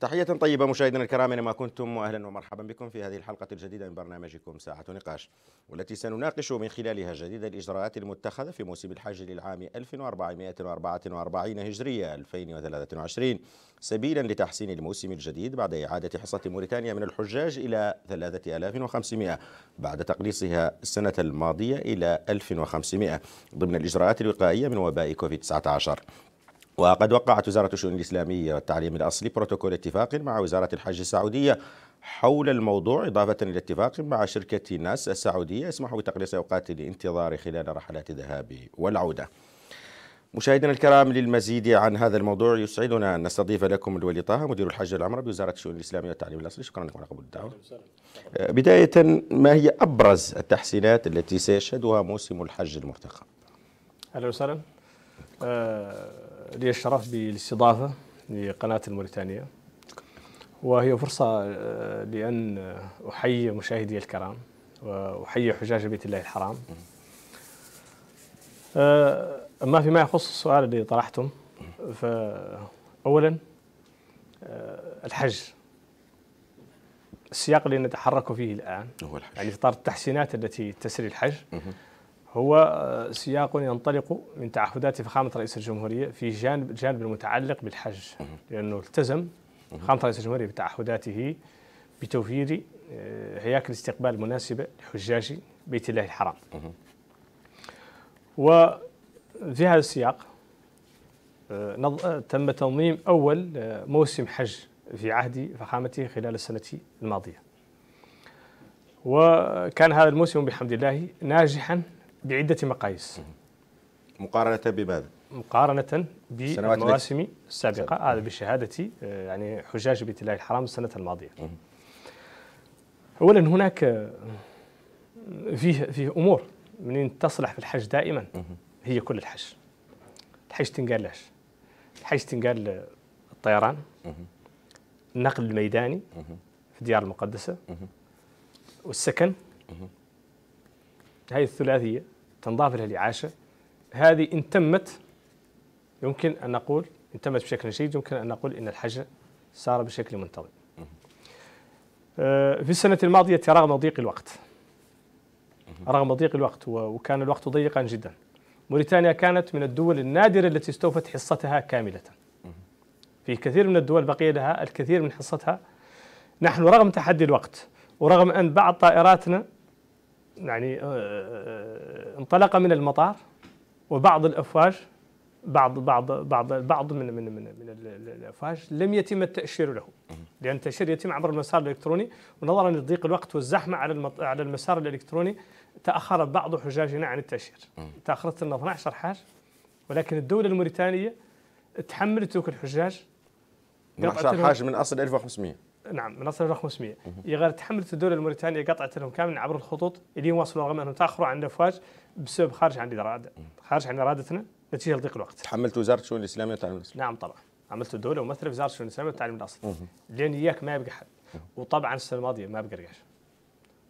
تحية طيبة مشاهدينا الكرام أينما كنتم وأهلا ومرحبا بكم في هذه الحلقة الجديدة من برنامجكم ساعة نقاش والتي سنناقش من خلالها جديد الإجراءات المتخذة في موسم الحج للعام 1444 هجرية 2023 سبيلا لتحسين الموسم الجديد بعد إعادة حصة موريتانيا من الحجاج إلى 3500 بعد تقليصها السنة الماضية إلى 1500 ضمن الإجراءات الوقائية من وباء كوفيد 19 وقد وقعت وزارة الشؤون الإسلامية والتعليم الأصلي بروتوكول اتفاق مع وزارة الحج السعودية حول الموضوع إضافة إلى اتفاق مع شركة ناس السعودية يسمح بتقليص أوقات الانتظار خلال رحلات الذهاب والعودة مشاهدينا الكرام للمزيد عن هذا الموضوع يسعدنا أن نستضيف لكم الولي طه مدير الحج العمر بوزارة الشؤون الإسلامية والتعليم الأصلي شكرا لكم على قبول الدعوة أه، بداية ما هي أبرز التحسينات التي سيشهدها موسم الحج المرتقب أهلا وسهلا أه لي الشرف بالاستضافة لقناة الموريتانية وهي فرصة آه، لأن أحيي مشاهدي الكرام وأحيي حجاج بيت الله الحرام آه، أما فيما يخص السؤال الذي طرحتم فأولا آه، الحج السياق الذي نتحرك فيه الآن هو الحج يعني في إطار التحسينات التي تسري الحج هو آه، سياق ينطلق من تعهدات فخامه رئيس الجمهوريه في جانب جانب المتعلق بالحج لانه التزم فخامه رئيس الجمهوريه بتعهداته بتوفير آه، هياكل استقبال مناسبه لحجاج بيت الله الحرام. وفي هذا السياق آه، تم تنظيم اول موسم حج في عهد فخامته خلال السنه الماضيه. وكان هذا الموسم بحمد الله ناجحا بعدة مقاييس مقارنة بماذا؟ مقارنة بالمواسم السابقة هذا بشهادة آه، يعني حجاج بيت الله الحرام السنة الماضية أولا هناك آه، فيه فيه أمور منين تصلح في الحج دائما هي كل الحج الحج تنقال لاش الحج تنقال الطيران النقل الميداني في الديار المقدسة والسكن هذه الثلاثية تنضاف لها الإعاشة هذه إن تمت يمكن أن نقول إن تمت بشكل جيد يمكن أن نقول إن الحج صار بشكل منتظم آه، في السنة الماضية رغم ضيق الوقت رغم ضيق الوقت وكان الوقت ضيقا جدا موريتانيا كانت من الدول النادرة التي استوفت حصتها كاملة في كثير من الدول بقي لها الكثير من حصتها نحن رغم تحدي الوقت ورغم أن بعض طائراتنا يعني آه، آه، آه، انطلق من المطار وبعض الافواج بعض بعض بعض بعض من من من, من الافواج لم يتم التاشير له لان التاشير يتم عبر المسار الالكتروني ونظرا لضيق الوقت والزحمه على على المسار الالكتروني تاخر بعض حجاجنا عن التاشير تاخرت لنا 12 حاج ولكن الدوله الموريتانيه تحملت تلك الحجاج 12 حاج من اصل 1500 نعم من اصل 1500 500 غير تحملت الدوله الموريتانيه قطعت لهم كامل عبر الخطوط اللي وصلوا رغم انهم تاخروا عن الافواج بسبب خارج عن الاراده خارج عن ارادتنا نتيجه لضيق الوقت تحملت وزاره الشؤون الاسلاميه والتعليم الاسلامي نعم طبعا عملت الدوله ومثل في وزاره الشؤون الاسلاميه والتعليم الاصلي لان اياك ما يبقى حد وطبعا السنه الماضيه ما بقى رقاش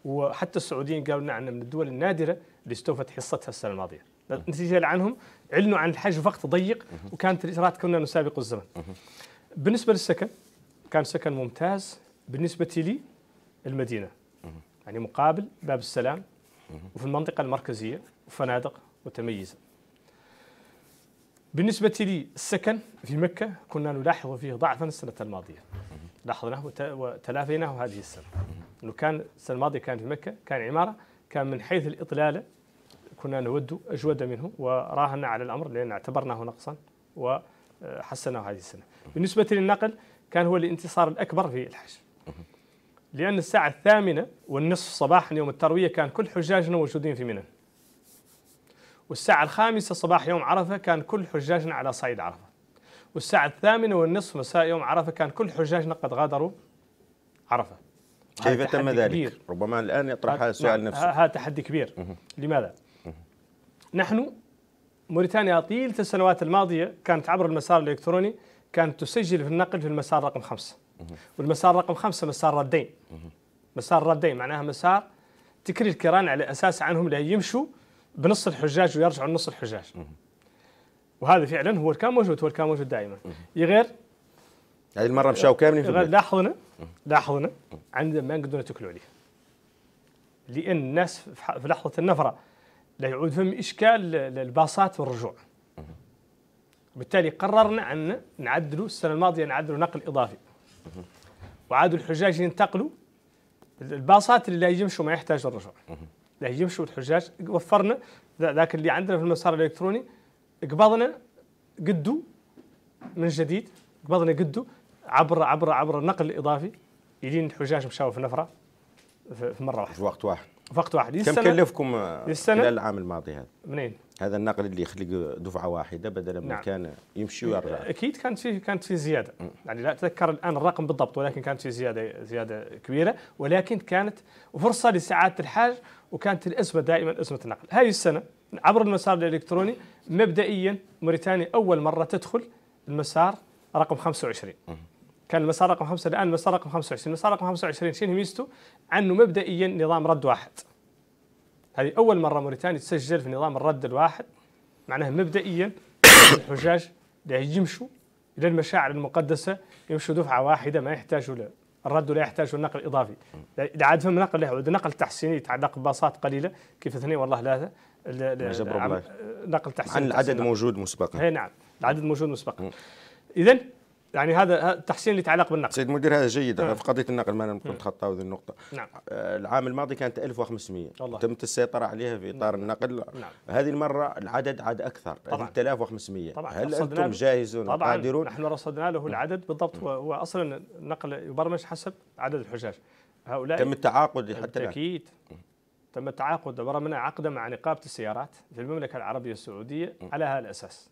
وحتى السعوديين قالوا لنا من الدول النادره اللي استوفت حصتها السنه الماضيه نتيجه عنهم اعلنوا عن الحج في وقت ضيق وكانت الاجراءات كنا نسابق الزمن بالنسبه للسكن كان سكن ممتاز بالنسبة لي المدينة يعني مقابل باب السلام وفي المنطقة المركزية وفنادق متميزة بالنسبة لي السكن في مكة كنا نلاحظ فيه ضعفا السنة الماضية لاحظناه وتلافيناه هذه السنة أنه كان السنة الماضية كان في مكة كان عمارة كان من حيث الإطلالة كنا نود أجود منه وراهنا على الأمر لأن اعتبرناه نقصا وحسناه هذه السنة بالنسبة للنقل كان هو الانتصار الأكبر في الحج لأن الساعة الثامنة والنصف صباحا يوم التروية كان كل حجاجنا موجودين في منى والساعة الخامسة صباح يوم عرفة كان كل حجاجنا على صعيد عرفة والساعة الثامنة والنصف مساء يوم عرفة كان كل حجاجنا قد غادروا عرفة كيف تم ذلك؟ كبير. ربما الآن يطرح هذا السؤال نفسه هذا تحدي كبير مه. لماذا؟ مه. نحن موريتانيا طيلة السنوات الماضية كانت عبر المسار الإلكتروني كانت تسجل في النقل في المسار رقم خمسة والمسار رقم خمسة مسار ردين مسار ردين معناها مسار تكري الكيران على أساس عنهم لا يمشوا بنص الحجاج ويرجعوا لنص الحجاج وهذا فعلا هو كان موجود هو كان موجود دائما يغير هذه المرة مشاو كاملين في لاحظنا لاحظنا عندما ما يقدرون يتكلوا عليه لأن الناس في لحظة النفرة لا يعود فيهم إشكال الباصات والرجوع بالتالي قررنا ان نعدلوا السنه الماضيه نعدلوا نقل اضافي وعادوا الحجاج ينتقلوا الباصات اللي لا يمشوا ما يحتاج الرجوع لا يمشوا الحجاج وفرنا ذاك اللي عندنا في المسار الالكتروني قبضنا قدو من جديد قبضنا قدو عبر عبر عبر النقل الاضافي يجين الحجاج مشاو في نفره في مره واحده في وقت واحد فقط واحد كم السنة كلفكم السنة خلال العام الماضي هذا؟ منين؟ هذا النقل اللي يخلق دفعه واحده بدل ما نعم. كان يمشي ويرجع إيه، اكيد كانت فيه كانت فيه زياده م. يعني لا اتذكر الان الرقم بالضبط ولكن كانت فيه زياده زياده كبيره ولكن كانت فرصه لسعاده الحاج وكانت الازمه دائما ازمه النقل هذه السنه عبر المسار الالكتروني مبدئيا موريتانيا اول مره تدخل المسار رقم 25 م. كان المسار رقم 5 الان المسار رقم 25 المسار رقم 25 شنو ميزته عنه مبدئيا نظام رد واحد هذه اول مره موريتانيا تسجل في نظام الرد الواحد معناها مبدئيا الحجاج يمشوا الى المشاعر المقدسه يمشوا دفعه واحده ما يحتاجوا له الرد لا يحتاج نقل اضافي عاد فهم نقل نقل تحسيني يتعلق بباصات قليله كيف اثنين والله ثلاثه نقل تحسيني عن العدد موجود مسبقا اي نعم العدد موجود مسبقا اذا يعني هذا التحسين اللي يتعلق بالنقل سيد مدير هذا جيد نعم. في قضيه النقل ما نمكن نعم. نتخطاو هذه النقطه نعم آه، العام الماضي كانت 1500 الله. تمت السيطره عليها في اطار نعم. النقل نعم. هذه المره العدد عاد اكثر يعني طبعا 3500 طبعا هل انتم نعم. جاهزون طبعا قادرون نحن رصدنا له العدد بالضبط هو, هو اصلا النقل يبرمج حسب عدد الحجاج هؤلاء تم التعاقد حتى بالتاكيد تم التعاقد ورمنا عقدا مع نقابه السيارات في المملكه العربيه السعوديه على هذا الاساس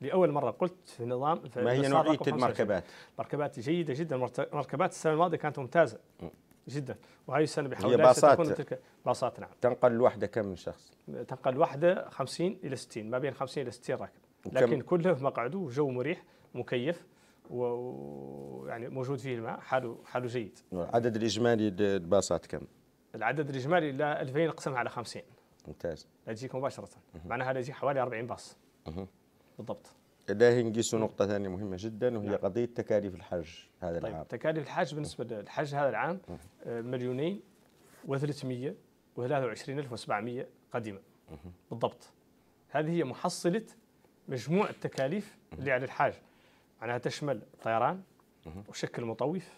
لاول مره قلت في نظام ما هي نوعيه المركبات؟ مركبات جيده جدا مركبات السنه الماضيه كانت ممتازه جدا وهي السنه بحول الله ستكون تلك باصات نعم تنقل الوحده كم من شخص؟ تنقل الوحده 50 الى 60 ما بين 50 الى 60 راكب لكن كله في مقعده وجو مريح مكيف ويعني موجود فيه الماء حاله حاله جيد العدد الاجمالي للباصات كم؟ العدد الاجمالي ل 2000 نقسمها على 50 ممتاز لا تجيك مباشره معناها لا يجي حوالي 40 باص بالضبط ده ينقصوا نقطة ثانية مهمة جدا وهي نعم. قضية تكاليف الحج هذا طيب العام تكاليف الحج بالنسبة للحج هذا العام آه، مليونين و300 و23700 قديمة بالضبط هذه هي محصلة مجموع التكاليف اللي على الحاج معناها تشمل طيران وشكل مطوف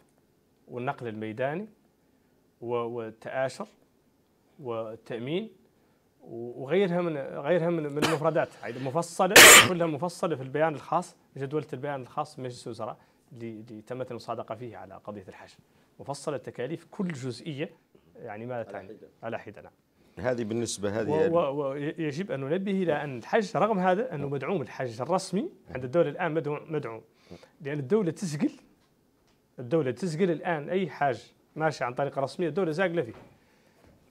والنقل الميداني والتآشر والتأمين وغيرها من غيرها من من المفردات يعني مفصله كلها مفصله في البيان الخاص جدوله البيان الخاص مجلس الوزراء اللي تمت المصادقه فيه على قضيه الحشد مفصله التكاليف كل جزئيه يعني ماذا تعني على حده نعم هذه بالنسبة هذه ويجب يعني. أن ننبه إلى أن الحج رغم هذا أنه مدعوم الحج الرسمي عند الدولة الآن مدعوم لأن الدولة تسجل الدولة تسجل الآن أي حاج ماشي عن طريق رسمية الدولة زاقلة فيه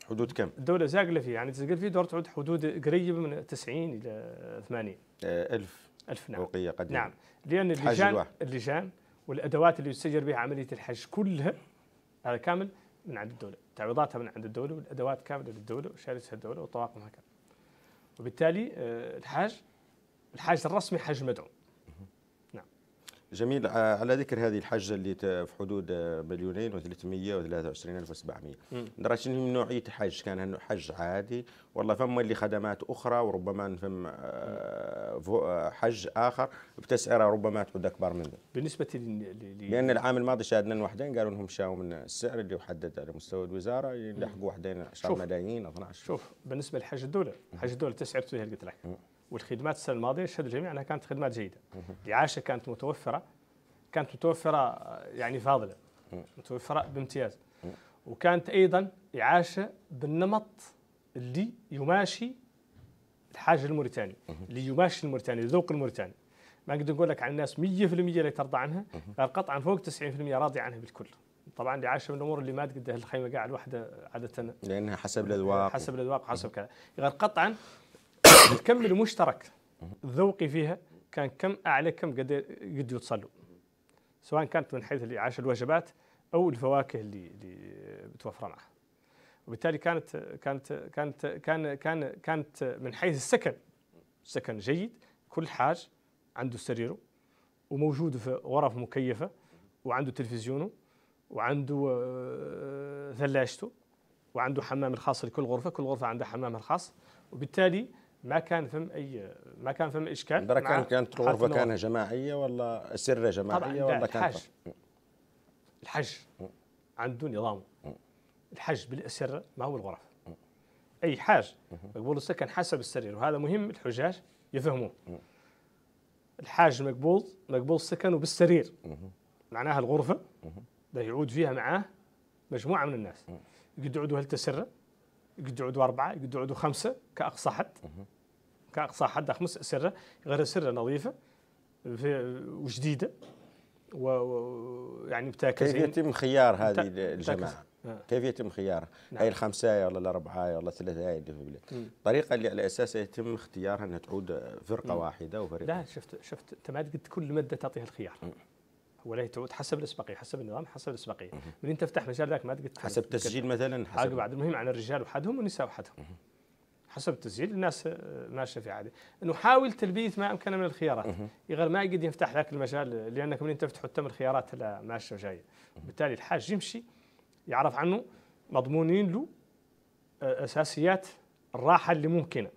حدود كم؟ الدولة زاقلة فيه يعني تزقل فيه دور تعود حدود قريبة من 90 إلى 80 آه، ألف ألف نعم فوقية قديمة نعم لأن اللجان اللجان والأدوات اللي يسجل بها عملية الحج كلها هذا كامل من عند الدولة تعويضاتها من عند الدولة والأدوات كاملة للدولة وشارسها الدولة والطواقم هكذا وبالتالي آه، الحاج الحاج الرسمي حاج مدعو جميل آه، على ذكر هذه الحجه اللي في حدود آه، مليونين و300 و 23700 الف نرى شنو نوعيه حج كان حج عادي والله فما اللي خدمات اخرى وربما فم آه، حج اخر بتسعيره ربما تعود اكبر منه بالنسبه لان العام الماضي شاهدنا الوحدين قالوا لهم شاو من السعر اللي حدد على مستوى الوزاره يلحقوا وحدين 10 ملايين 12 شوف بالنسبه لحج الدوله حج الدوله تسعيرته هي اللي قلت لك والخدمات السنه الماضيه شهد الجميع انها كانت خدمات جيده الاعاشه كانت متوفره كانت متوفره يعني فاضله متوفره بامتياز وكانت ايضا اعاشه بالنمط اللي يماشي الحاج الموريتاني اللي يماشي الموريتاني الذوق الموريتاني ما نقدر نقول لك عن الناس 100% اللي ترضى عنها غير قطعا فوق 90% راضي عنها بالكل طبعا اللي عايشه من الامور اللي ما تقدر الخيمه قاعد الوحده عاده لانها حسب الاذواق حسب الاذواق وحسب كذا غير قطعا الكم المشترك ذوقي فيها كان كم اعلى كم قد قد يوصل سواء كانت من حيث عاش الوجبات او الفواكه اللي اللي متوفره معها وبالتالي كانت كانت كانت كان كان كانت من حيث السكن سكن جيد كل حاج عنده سريره وموجود في غرف مكيفه وعنده تلفزيونه وعنده آه، ثلاجته وعنده حمام الخاص لكل غرفه كل غرفه عندها حمامها الخاص وبالتالي ما كان فم اي ما كان فم اشكال البركان كانت الغرفه كانها جماعيه ولا سره جماعيه ولا كانت الحج الحج عنده نظام الحج بالسر ما هو الغرف اي حاج مقبول السكن حسب السرير وهذا مهم الحجاج يفهموه الحاج مقبول مقبول السكن وبالسرير معناها الغرفه ده يعود فيها معاه مجموعه من الناس يقعدوا هل تسره يقد يعودوا اربعه يقد يعودوا خمسه كاقصى حد كاقصى حد خمس اسره غير سره نظيفه وجديده ويعني بتاكل آه. كيف يتم خيار هذه الجماعه؟ كيف يتم خيارها؟ نعم. هاي الخمسايه ولا الأربعة ولا هاي اللي في البلاد، الطريقه اللي على اساسها يتم اختيارها انها تعود فرقه مم. واحده وفريق لا شفت شفت انت ما تقد كل ماده تعطيها الخيار مم. ولا يتعود حسب الاسبقيه حسب النظام حسب الاسبقيه من تفتح مجال ذاك ما تقدر حسب التسجيل مثلا حسب بعد المهم عن الرجال وحدهم والنساء وحدهم حسب التسجيل الناس ماشيه في عاده نحاول تلبيث ما امكن من الخيارات غير ما يقدر يفتح لك المجال لانك انت تفتحوا تم الخيارات لا ماشيه وجايه بالتالي الحاج يمشي يعرف عنه مضمونين له اساسيات الراحه اللي ممكنه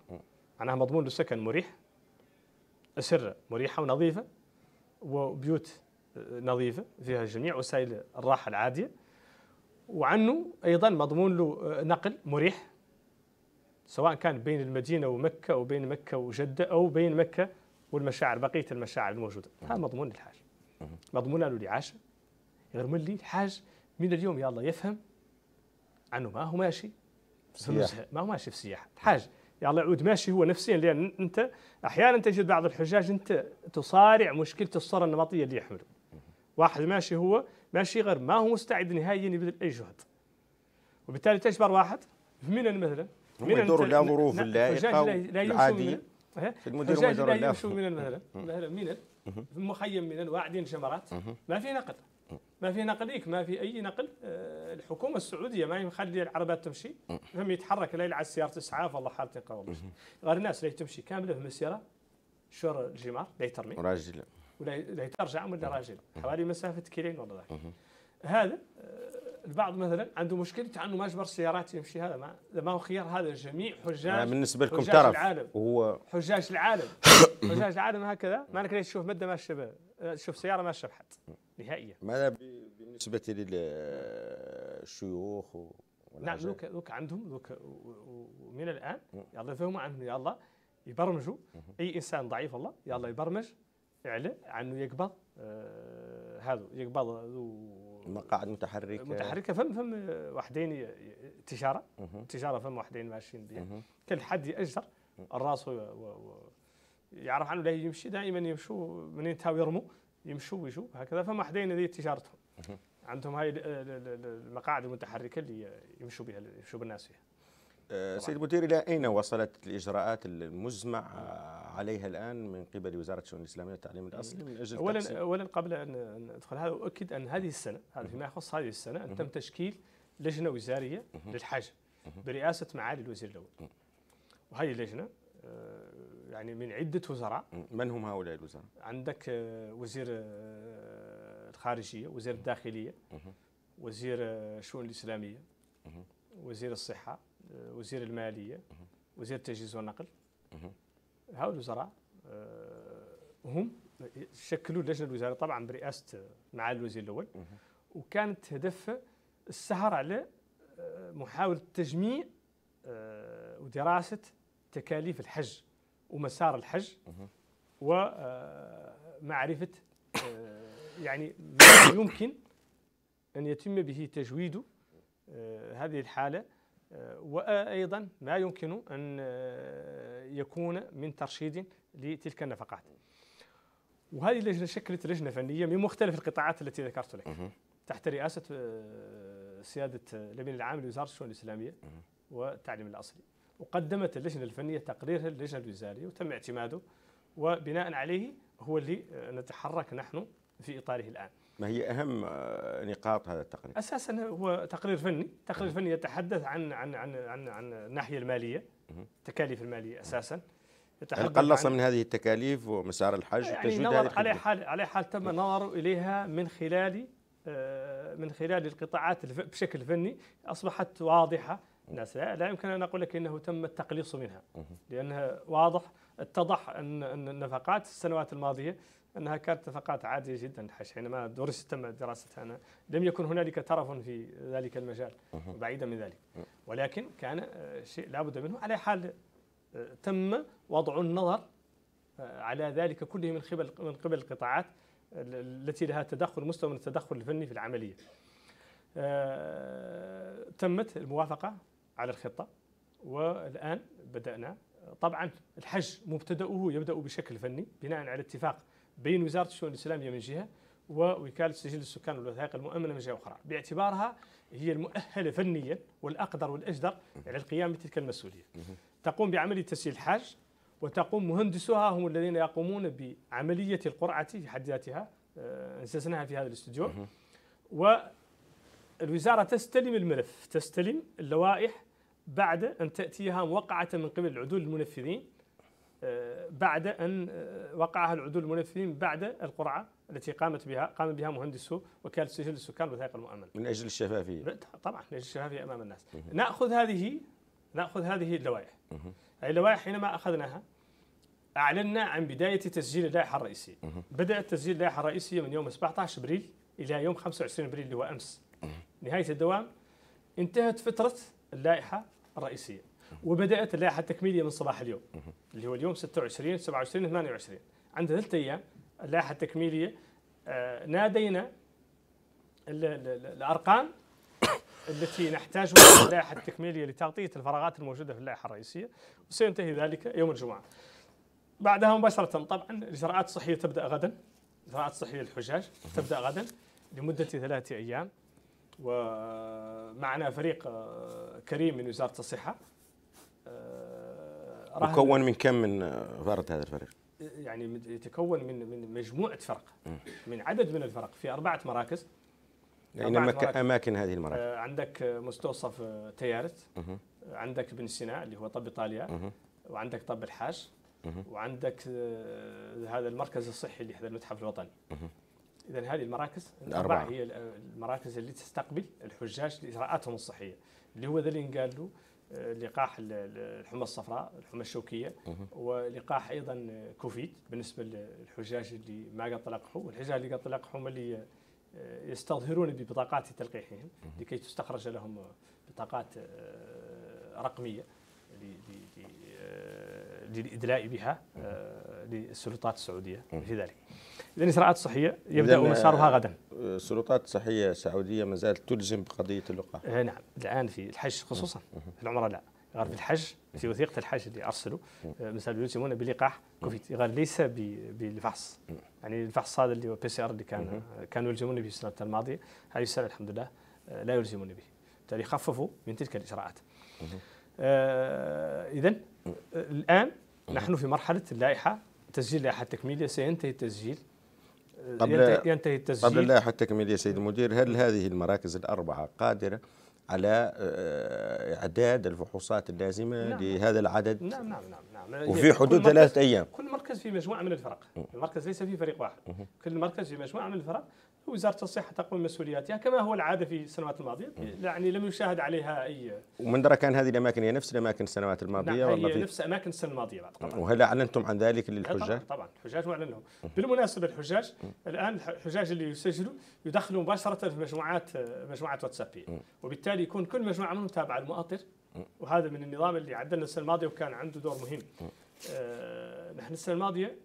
معناها مضمون له سكن مريح اسره مريحه ونظيفه وبيوت نظيفة فيها جميع وسائل الراحة العادية وعنه أيضا مضمون له آه، نقل مريح سواء كان بين المدينة ومكة أو بين مكة وجدة أو بين مكة والمشاعر بقية المشاعر الموجودة هذا مضمون للحاج مضمون له لعاشة يغرم لي الحاج من اليوم يا الله يفهم عنه ما هو ماشي في ما هو ماشي في السياحة الحاج يا الله يعود ماشي هو نفسيا لأن أنت أحيانا تجد بعض الحجاج أنت تصارع مشكلة الصورة النمطية اللي يحمله واحد ماشي هو ماشي غير ما هو مستعد نهائيا يبذل اي جهد وبالتالي تجبر واحد في منن مثلا منن يدور لا ظروف اللائقه لا عادي المدير ما يدور لا يمشوا منن مثلا مثلا منن في مخيم منن واعدين جمرات ما في نقل ما في نقل إيك ما في اي نقل آه، الحكومه السعوديه ما يخلي العربات تمشي فهم يتحرك لا يلعب سيارة اسعاف والله حالتين قوي غير الناس لا تمشي كامله في المسيره شور الجمار لا ترمي ولا ترجع ولا راجل حوالي مسافه كيلين ولا ذاك هذا آه، البعض مثلا عنده مشكله عنه ما اجبر السيارات يمشي هذا ما ما هو خيار هذا الجميع حجاج بالنسبه لكم حجاج ترف العالم وهو حجاج العالم حجاج العالم هكذا ما لك تشوف مده ما الشباب آه، تشوف سياره ما الشباب حد نهائيا ماذا بالنسبه للشيوخ نعم ذوك ذوك عندهم ذوك ومن الان يلا فهموا عنهم يلا يبرمجوا اي انسان ضعيف الله يلا يبرمج فعلا عنه يقبض آه، هذا يقبض مقاعد متحركه متحركه فم فم وحدين تجاره تجاره فم وحدين ماشيين بها كل حد ياجر الراس يعرف عنه لا يمشي دائما يمشوا منين تاو يرموا يمشوا ويجوا هكذا فم وحدين هذه تجارتهم عندهم هاي المقاعد المتحركه اللي يمشوا بها يمشوا بالناس فيها سيد مدير إلى أين وصلت الإجراءات المزمع عليها الآن من قبل وزارة الشؤون الإسلامية والتعليم الأصلي من أجل أولا أولا قبل أن ندخل هذا أؤكد أن هذه السنة هذا فيما يخص هذه السنة أن تم تشكيل لجنة وزارية للحاجة برئاسة معالي الوزير الأول وهذه اللجنة آه، يعني من عدة وزراء من هم هؤلاء الوزراء؟ عندك آه، وزير آه، الخارجية وزير الداخلية وزير الشؤون الإسلامية وزير الصحة آه، وزير الماليه وزير التجهيز والنقل هؤلاء الوزراء آه، هم شكلوا اللجنه الوزاريه طبعا برئاسه معالي الوزير الاول وكانت هدف السهر على آه، محاوله تجميع ودراسه تكاليف الحج ومسار الحج ومعرفه يعني ما يمكن ان يتم به تجويد هذه الحاله وايضا ما يمكن ان آه، يكون من ترشيد لتلك النفقات. وهذه اللجنه شكلت لجنه فنيه من مختلف القطاعات التي ذكرت لك تحت رئاسه آه، سياده آه، الامين العام لوزاره الشؤون الاسلاميه والتعليم الاصلي. وقدمت اللجنه الفنيه تقريرها للجنه الوزاريه وتم اعتماده وبناء عليه هو اللي نتحرك نحن في اطاره الان. ما هي اهم آه, نقاط هذا التقرير؟ اساسا هو تقرير فني، تقرير فني يتحدث عن عن عن عن, عن الناحيه الماليه التكاليف الماليه اساسا هل يعني قلص من هذه التكاليف ومسار الحج يعني نظر على حال على حال تم نظر اليها من خلال آه, من خلال القطاعات بشكل فني اصبحت واضحه الناس لا يمكن ان اقول لك انه تم التقليص منها لانها واضح اتضح ان النفقات السنوات الماضيه انها كانت نفقات عاديه جدا حينما درست تم دراستها أنا لم يكن هنالك ترف في ذلك المجال بعيدا من ذلك أه. ولكن كان آه، شيء لابد منه على حال آه، تم وضع النظر على ذلك كله من قبل من قبل القطاعات التي لها تدخل مستوى من التدخل الفني في العمليه. تمت الموافقه على الخطه والان بدانا طبعا الحج مبتداه يبدا بشكل فني بناء على اتفاق بين وزاره الشؤون الاسلاميه من جهه ووكاله سجل السكان والوثائق المؤمنه من جهه اخرى باعتبارها هي المؤهله فنيا والاقدر والاجدر على القيام بتلك المسؤوليه. تقوم بعمليه تسجيل الحاج وتقوم مهندسوها هم الذين يقومون بعمليه القرعه في حد ذاتها اسسناها آه، في هذا الاستوديو والوزاره تستلم الملف تستلم اللوائح بعد ان تاتيها موقعه من قبل العدول المنفذين آه، بعد أن آه، وقعها العدول المنفذين بعد القرعة التي قامت بها قام بها مهندسو وكالة سجل السكان والوثائق المؤمنة من أجل الشفافية طبعا من أجل الشفافية أمام الناس نأخذ هذه نأخذ هذه اللوائح اللوائح حينما أخذناها أعلنا عن بداية تسجيل اللائحة الرئيسية بدأ تسجيل اللائحة الرئيسية من يوم 17 أبريل إلى يوم 25 أبريل اللي هو أمس نهاية الدوام انتهت فترة اللائحة الرئيسية وبدات اللائحه التكميليه من صباح اليوم اللي هو اليوم 26 27 28 عند ثلاث ايام اللائحه التكميليه آه، نادينا الارقام التي نحتاجها في اللائحه التكميليه لتغطيه الفراغات الموجوده في اللائحه الرئيسيه وسينتهي ذلك يوم الجمعه. بعدها مباشره طبعا الاجراءات الصحيه تبدا غدا الاجراءات الصحيه للحجاج تبدا غدا لمده ثلاثه ايام ومعنا فريق آه، كريم من وزاره الصحه مكون من كم من آه، فرد هذا الفريق؟ يعني يتكون من من مجموعه فرق من عدد من الفرق في اربعه مراكز يعني مك... اماكن هذه المراكز آه، عندك مستوصف آه، تيارت عندك بن سينا اللي هو طب ايطاليا وعندك طب الحاج وعندك هذا المركز الصحي اللي هذا المتحف الوطني اذا هذه المراكز الاربعه هي المراكز اللي تستقبل الحجاج لاجراءاتهم الصحيه اللي هو ذا اللي قال له آه، لقاح الحمى الصفراء الحمى الشوكيه ولقاح ايضا كوفيد بالنسبه للحجاج اللي ما قد تلقحوا والحجاج اللي قد تلقحوا هم اللي آه، يستظهرون ببطاقات تلقيحهم لكي تستخرج لهم بطاقات آه، رقميه للادلاء بها آه، للسلطات السعوديه في ذلك. اذا الاجراءات الصحيه يبدا آه، مسارها غدا. السلطات آه، الصحيه السعوديه ما زالت تلزم بقضيه اللقاح. نعم الان في الحج خصوصا في العمره لا. غير في الحج في وثيقه الحج اللي ارسلوا مثلا يلزمون بلقاح كوفيد غير ليس بالفحص يعني الفحص هذا اللي هو بي سي ار اللي كان كانوا يلزمون به السنه الماضيه هذه السنه الحمد لله لا يلزمون به بالتالي خففوا من تلك الاجراءات آه اذا الان نحن في مرحله اللائحه تسجيل لائحه تكميليه سينتهي التسجيل قبل ينتهي التسجيل قبل اللائحه التكميليه سيد المدير هل هذه المراكز الاربعه قادره على آه، اعداد الفحوصات اللازمه نعم لهذا العدد نعم نعم نعم, نعم. وفي يعني حدود ثلاثة ايام كل مركز في مجموعه من الفرق المركز ليس فيه فريق واحد كل مركز في مجموعه من الفرق وزاره الصحه تقوم بمسؤولياتها كما هو العاده في السنوات الماضيه يعني لم يشاهد عليها اي ومن درى كان هذه الاماكن هي نفس الاماكن السنوات الماضيه نعم هي نفس اماكن السنه الماضيه بعد طبعا وهل اعلنتم عن ذلك للحجاج؟ طبعا الحجاج معلن لهم بالمناسبه الحجاج الان الحجاج اللي يسجلوا يدخلوا مباشره في مجموعات مجموعات واتساب وبالتالي يكون كل مجموعه منهم تابعه المؤطر وهذا من النظام اللي عدلنا السنه الماضيه وكان عنده دور مهم آه، نحن السنه الماضيه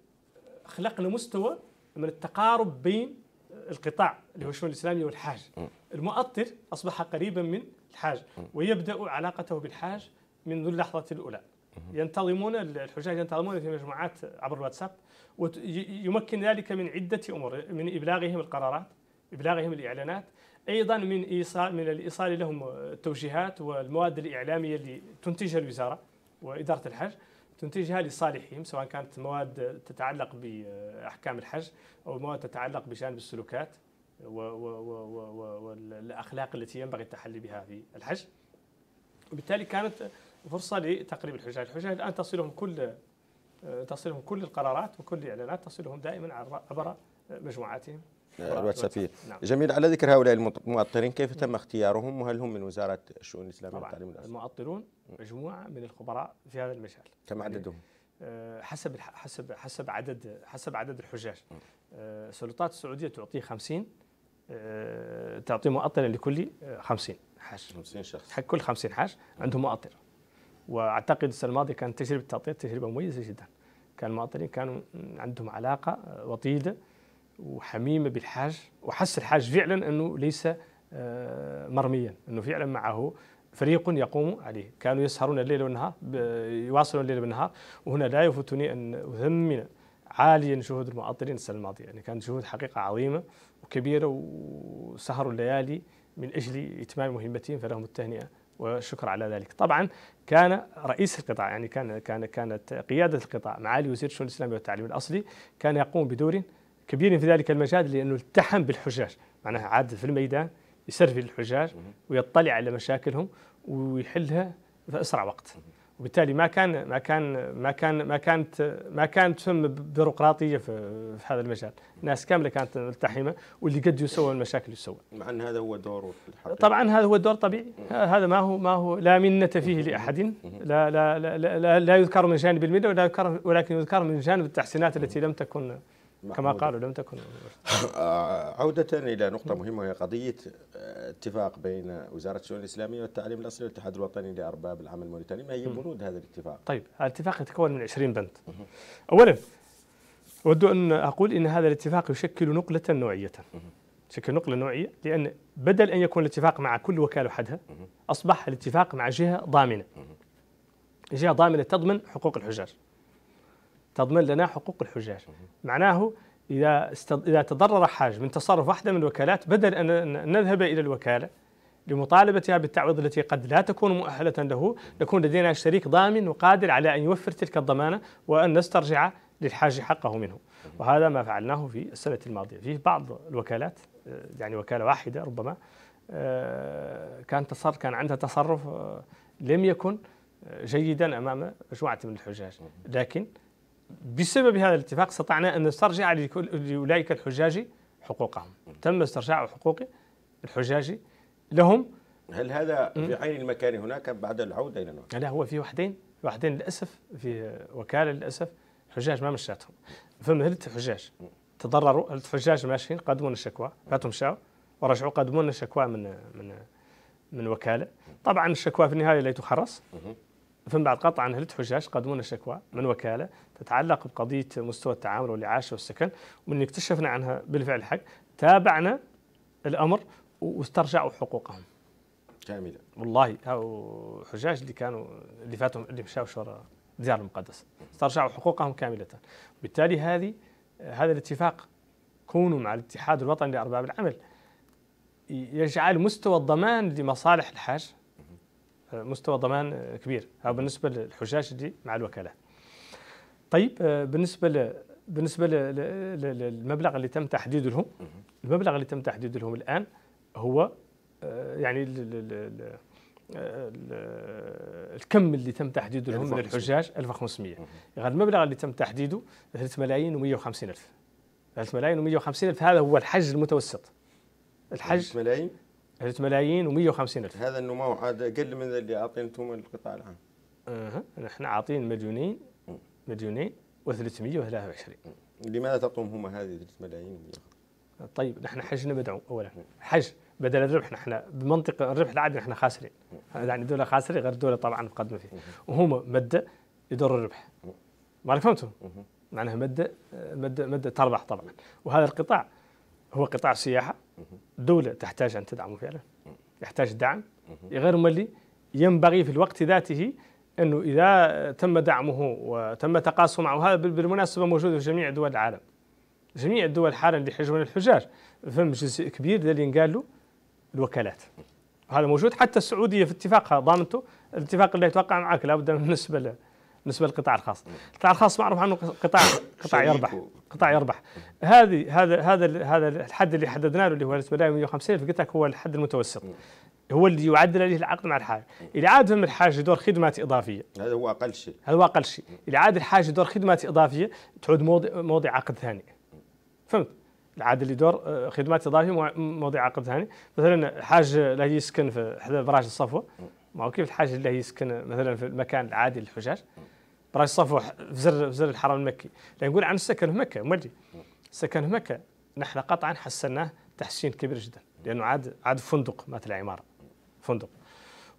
خلقنا مستوى من التقارب بين القطاع اللي هو الشؤون الاسلاميه والحاج المؤطر اصبح قريبا من الحاج ويبدا علاقته بالحاج منذ اللحظه الاولى ينتظمون الحجاج ينتظمون في مجموعات عبر الواتساب ويمكن ذلك من عده امور من ابلاغهم القرارات ابلاغهم الاعلانات ايضا من ايصال من الايصال لهم التوجيهات والمواد الاعلاميه اللي تنتجها الوزاره واداره الحج تنتجها لصالحهم سواء كانت مواد تتعلق باحكام الحج او مواد تتعلق بجانب السلوكات والاخلاق التي ينبغي التحلي بها في الحج. وبالتالي كانت فرصه لتقريب الحجاج، الحجاج الان تصلهم كل تصلهم كل القرارات وكل الاعلانات تصلهم دائما عبر مجموعاتهم الواتسابية نعم. جميل على ذكر هؤلاء المؤطرين كيف تم اختيارهم وهل هم من وزارة الشؤون الإسلامية والتعليم الأساسي؟ المؤطرون مجموعة من الخبراء في هذا المجال كم عددهم؟ آه، حسب حسب حسب عدد حسب عدد الحجاج آه، السلطات السعودية تعطيه 50 آه، تعطي مؤطرا لكل 50 حاج 50 شخص كل 50 حاج عندهم مؤطر واعتقد السنه الماضيه كانت تجربه التعطيل تجربه مميزه جدا كان المؤطرين كانوا عندهم علاقه وطيده وحميمه بالحاج وحس الحاج فعلا انه ليس آه، مرميا انه فعلا معه فريق يقوم عليه كانوا يسهرون الليل والنهار يواصلون الليل والنهار وهنا لا يفوتني ان اثمن عاليا جهود المعطلين السنه الماضيه يعني كانت جهود حقيقه عظيمه وكبيره وسهروا الليالي من اجل اتمام مهمتهم فلهم التهنئه والشكر على ذلك. طبعا كان رئيس القطاع يعني كان كان كانت قياده القطاع معالي وزير الشؤون الاسلاميه والتعليم الاصلي كان يقوم بدور كبير في ذلك المجال لانه التحم بالحجاج معناها عاد في الميدان يسرفي الحجاج ويطلع على مشاكلهم ويحلها في اسرع وقت وبالتالي ما كان ما كان ما كان ما كانت ما كانت ثم بيروقراطيه في, في هذا المجال، الناس كامله كانت ملتحمه واللي قد يسوى المشاكل يسوى. مع ان هذا هو دوره في الحقيقه. طبعا هذا هو دور طبيعي، هذا ما هو ما هو لا منة فيه لاحد، لا لا لا, لا, لا يذكر من جانب المنه ولا يذكر ولكن يذكر من جانب التحسينات التي لم تكن كما قالوا لم تكن آه، عودة إلى نقطة نعم. مهمة وهي قضية آه، اتفاق بين وزارة الشؤون الإسلامية والتعليم الأصلي والاتحاد الوطني لأرباب العمل الموريتاني ما هي برود هذا الاتفاق؟ طيب الاتفاق يتكون من 20 بند أولا أود أن أقول أن هذا الاتفاق يشكل نقلة نوعية يشكل نقلة نوعية لأن بدل أن يكون الاتفاق مع كل وكالة وحدها أصبح الاتفاق مع جهة ضامنة جهة ضامنة تضمن حقوق الحجاج تضمن لنا حقوق الحجاج معناه إذا استض... إذا تضرر حاج من تصرف واحدة من الوكالات بدل أن نذهب إلى الوكالة لمطالبتها بالتعويض التي قد لا تكون مؤهلة له نكون لدينا شريك ضامن وقادر على أن يوفر تلك الضمانة وأن نسترجع للحاج حقه منه وهذا ما فعلناه في السنة الماضية في بعض الوكالات آه، يعني وكالة واحدة ربما آه، كان تصرف كان عندها تصرف آه، لم يكن جيدا أمام مجموعة من الحجاج لكن بسبب هذا الاتفاق استطعنا أن نسترجع لأولئك الحجاج حقوقهم تم استرجاع حقوق الحجاج لهم هل هذا في عين المكان هناك بعد العودة إلى الوكالة؟ لا هو في وحدين وحدين للأسف في وكالة للأسف حجاج ما مشاتهم فما هلت حجاج تضرروا الحجاج ماشيين قدموا الشكوى فاتهم شاو ورجعوا قدموا لنا شكوى من من من وكاله طبعا الشكوى في النهايه لا تخرص فمن بعد قطعا أهل الحجاج قدمونا شكوى من وكالة تتعلق بقضية مستوى التعامل عاشه والسكن ومن اكتشفنا عنها بالفعل حق تابعنا الأمر واسترجعوا حقوقهم كاملة والله حجاج اللي كانوا اللي فاتهم اللي مشاو شورى ديار المقدس استرجعوا حقوقهم كاملة بالتالي هذه هذا الاتفاق كونوا مع الاتحاد الوطني لأرباب العمل يجعل مستوى الضمان لمصالح الحاج مستوى ضمان كبير هذا بالنسبه للحجاج دي مع الوكاله طيب آه، بالنسبه ل بالنسبه للمبلغ اللي تم تحديده لهم المبلغ اللي تم تحديده لهم الان هو آه، يعني آه، الكم اللي تم تحديده لهم من الحجاج 1500 غير المبلغ اللي تم تحديده 3 ملايين و150 الف 3 ملايين و150 الف هذا هو الحج المتوسط الحج ملايين 3 ملايين و150 الف هذا النمو عاد اقل من اللي اعطيتم القطاع العام اها نحن عاطين مليونين مليونين و323 لماذا تقوم هم هذه 3 ملايين و150 طيب نحن حجنا بدعو اولا حج بدل الربح نحن بمنطق الربح العادي نحن خاسرين يعني دوله خاسرين غير دوله طبعا مقدمه فيه وهما ماده يدور الربح ما فهمتم؟ معناها ماده ماده ماده تربح طبعا وهذا القطاع هو قطاع السياحه دولة تحتاج أن تدعمه فعلا يحتاج دعم غير ما ينبغي في الوقت ذاته أنه إذا تم دعمه وتم تقاسم معه هذا بالمناسبة موجود في جميع دول العالم جميع الدول حالا اللي يحجون الحجاج فهم جزء كبير اللي ينقال له الوكالات هذا موجود حتى السعودية في اتفاقها ضامنته الاتفاق اللي يتوقع معك لابد من بالنسبة بالنسبة للقطاع الخاص القطاع الخاص معروف عنه قطاع قطاع يربح قطاع يربح هذه هذا هذا هذا الحد اللي حددناه له اللي هو نسبه 150 فقلت لك هو الحد المتوسط هو اللي يعدل عليه العقد مع الحاج عاد من الحاج دور خدمات إضافية هذا هو أقل شيء هذا هو أقل شيء عاد الحاج دور خدمات إضافية تعود موضع موضع عقد ثاني فهمت العاد اللي دور آه، خدمات اضافيه موضع عقد ثاني مثلا الحاج اللي يسكن في حدا براج الصفوه ما هو كيف الحاج اللي يسكن مثلا في المكان العادي للحجاج براي صفوح في زر في زر الحرم المكي نقول عن السكن في مكه مولي السكن في مكه نحن قطعا حسناه تحسين كبير جدا لانه عاد عاد فندق مثل العمارة فندق